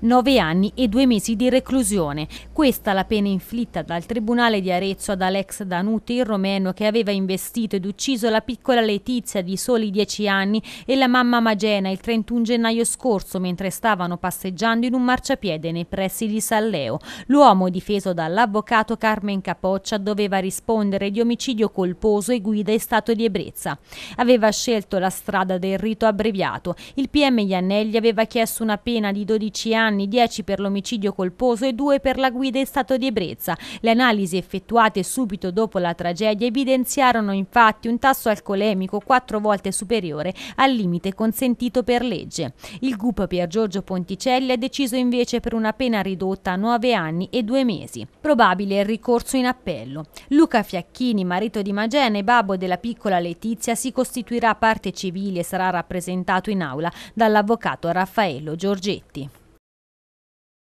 9 anni e 2 mesi di reclusione. Questa la pena inflitta dal Tribunale di Arezzo ad Alex Danuti, il romeno che aveva investito ed ucciso la piccola Letizia di soli 10 anni e la mamma Magena il 31 gennaio scorso mentre stavano passeggiando in un marciapiede nei pressi di Salleo. L'uomo difeso dall'avvocato Carmen Capoccia doveva rispondere di omicidio colposo e guida in stato di ebbrezza. Aveva scelto la strada del rito abbreviato. Il PM Iannelli aveva chiesto una pena di 12 anni anni, 10 per l'omicidio colposo e 2 per la guida in stato di ebbrezza. Le analisi effettuate subito dopo la tragedia evidenziarono infatti un tasso alcolemico quattro volte superiore al limite consentito per legge. Il GUP Pier Giorgio Ponticelli ha deciso invece per una pena ridotta a 9 anni e 2 mesi. Probabile il ricorso in appello. Luca Fiacchini, marito di e babbo della piccola Letizia, si costituirà parte civile e sarà rappresentato in aula dall'avvocato Raffaello Giorgetti.